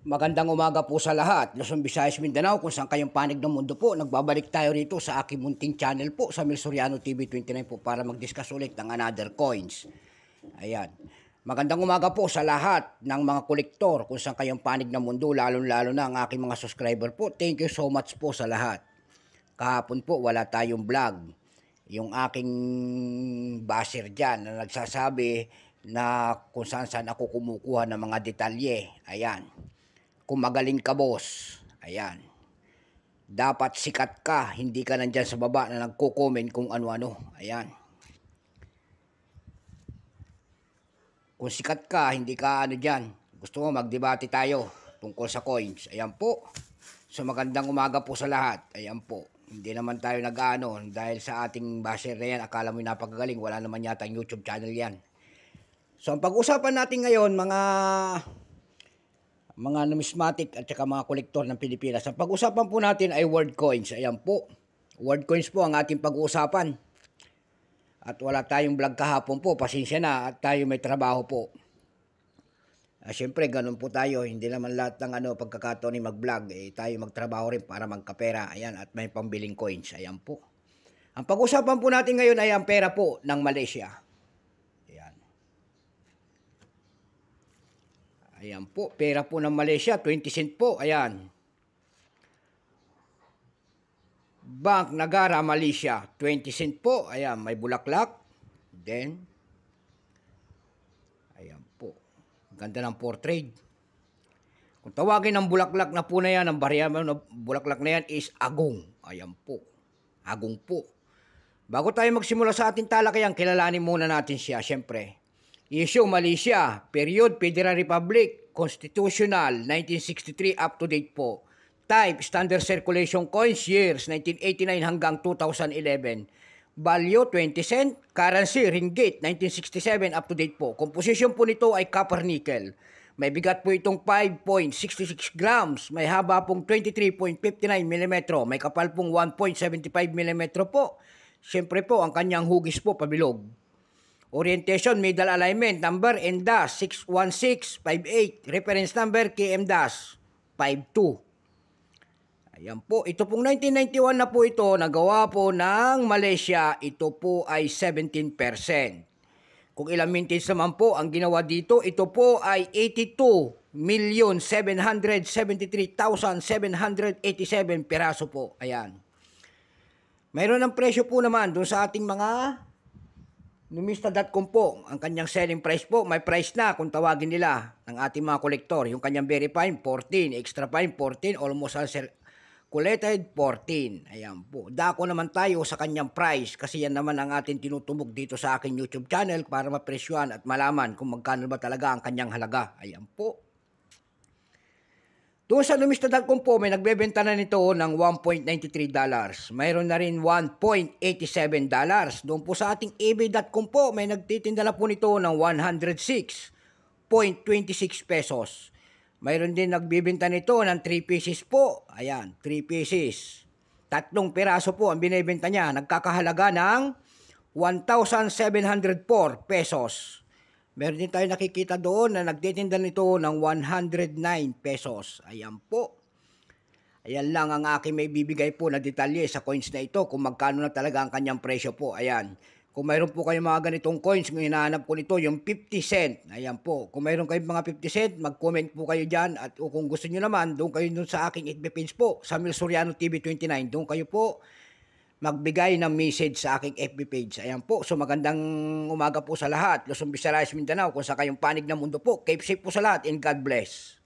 Magandang umaga po sa lahat. Luzon, Visayas, Mindanao, kung saan kayong panig ng mundo po. Nagbabalik tayo rito sa aking munting channel po sa Milsoriano TV 29 po para mag-discuss ulit ng another coins. Ayan. Magandang umaga po sa lahat ng mga kolektor kung saan kayong panig ng mundo, lalong-lalo na ang aking mga subscriber po. Thank you so much po sa lahat. Kahapon po wala tayong vlog. Yung aking basher dyan na nagsasabi na kung saan saan ako kumukuha ng mga detalye. Ayan kung magaling ka, boss. Ayan. Dapat sikat ka. Hindi ka nandyan sa baba na nagko-comment kung ano-ano. Ayan. Kung sikat ka, hindi ka ano dyan. Gusto mo magdebate tayo tungkol sa coins. Ayan po. So magandang umaga po sa lahat. Ayan po hindi naman tayo nag-ano dahil sa ating basher na yan, akala mo napakagaling, wala naman yata ang YouTube channel yan. So ang pag-usapan natin ngayon mga mga numismatic at saka mga kolektor ng Pilipinas. Ang pag-usapan po natin ay word coins. Ayan po. Word coins po ang ating pag-uusapan. At wala tayong vlog kahapon po. Pasensya na at tayo may trabaho po. Ah, Siyempre, ganun po tayo. Hindi naman lahat ng ano, pagkakataon ni mag-vlog. Eh, tayo magtrabaho rin para magkapera. Ayan, at may pambiling coins. Ayan po. Ang pag-usapan po natin ngayon ay ang pera po ng Malaysia. Ayan po, pera po ng Malaysia, 20 cent po, ayan. Bank Nagara, Malaysia, 20 cent po, ayan, may bulaklak. Then, ayan po, ganda ng portrait. Kung tawagin ang bulaklak na po na yan, ang variable na bulaklak na yan is agong. Ayan po, agong po. Bago tayo magsimula sa ating talakayan, kilalanin muna natin siya, syempre. Issue Malaysia, Period Federal Republic, Constitutional, 1963 up to date po. Type, Standard Circulation Coins, years 1989 hanggang 2011. Value 20 cent, currency ringgit 1967 up to date po. Composition po nito ay copper nickel. May bigat po itong 5.66 grams, may haba pong 23.59 mm, may kapal pong 1.75 mm po. Siyempre po, ang kanyang hugis po pabilog. Orientation Middle Alignment Number NDAS 61658 Reference Number KMDAS 52 Ayan po, ito pong 1991 na po ito, nagawa po ng Malaysia, ito po ay 17%. Kung ilang maintenance naman po ang ginawa dito, ito po ay 82,773,787 peraso po. Ayan. Mayroon ang presyo po naman doon sa ating mga Numista.com po, ang kanyang selling price po, may price na kung tawagin nila ng ating mga kolektor. Yung kanyang very fine, 14. Extra fine, 14. Almost uncirculated, 14. Ayan po. Dako naman tayo sa kanyang price kasi yan naman ang ating tinutubog dito sa aking YouTube channel para mapresyuan at malaman kung magkano ba talaga ang kanyang halaga. Ayan po. Doon sa dumistadagkong po, may nagbebenta na nito ng 1.93 dollars. Mayroon na rin 1.87 dollars. Doon po sa ating ebay.com po, may nagtitinda na po nito ng 106.26 pesos. Mayroon din nagbebenta nito ng 3 pieces po. Ayan, 3 pieces. Tatlong piraso po ang binibenta niya. Nagkakahalaga ng 1,704 pesos. Meron din tayo nakikita doon na nagtitinda nito ng 109 pesos. Ayan po. Ayan lang ang aking may bibigay po na detalye sa coins na ito kung magkano na talaga ang kanyang presyo po. Ayan. Kung mayroon po kayong mga ganitong coins, kung hinahanap ko nito, yung 50 cent. Ayan po. Kung mayroon kayong mga 50 cent, mag-comment po kayo dyan. At o kung gusto nyo naman, doon kayo doon sa aking FB page po, Samuel Soriano TV 29. Doon kayo po magbigay ng message sa aking FB page. Ayan po. So magandang umaga po sa lahat. Luzon, Visayas, Mindanao. Kung sa kayong panig ng mundo po, keep safe po sa lahat and God bless.